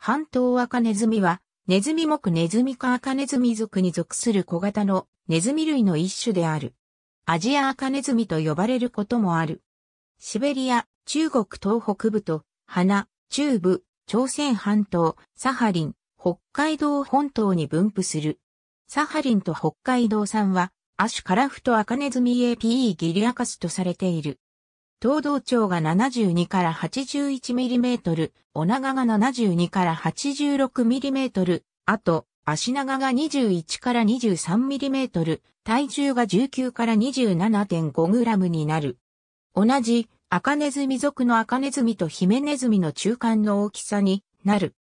半島アカネズミは、ネズミ目ネズミ科アカネズミ属に属する小型のネズミ類の一種である。アジアアカネズミと呼ばれることもある。シベリア、中国東北部と、花、中部、朝鮮半島、サハリン、北海道本島に分布する。サハリンと北海道産は、アシュカラフトアカネズミ a p ギリアカスとされている。東道長が72から 81mm、お長が72から 86mm、あと、足長が21から 23mm、体重が19から 27.5g になる。同じ、赤ネズミ族の赤ネズミとヒメネズミの中間の大きさになる。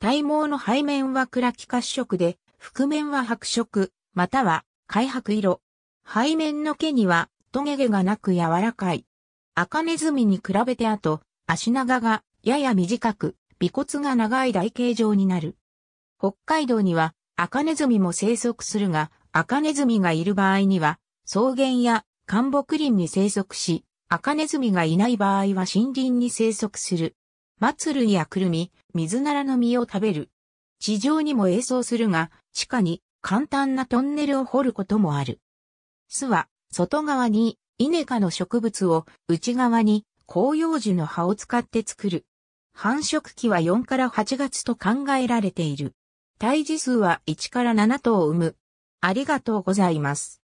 体毛の背面は暗き褐色で、覆面は白色、または灰白色。背面の毛にはトゲ毛がなく柔らかい。赤ネズミに比べて後、足長がやや短く、尾骨が長い台形状になる。北海道には赤ネズミも生息するが、赤ネズミがいる場合には、草原や寒木林に生息し、赤ネズミがいない場合は森林に生息する。松類やクルミ、水ならの実を食べる。地上にも映像するが、地下に簡単なトンネルを掘ることもある。巣は外側にイネ科の植物を内側に広葉樹の葉を使って作る。繁殖期は4から8月と考えられている。胎児数は1から7頭を産む。ありがとうございます。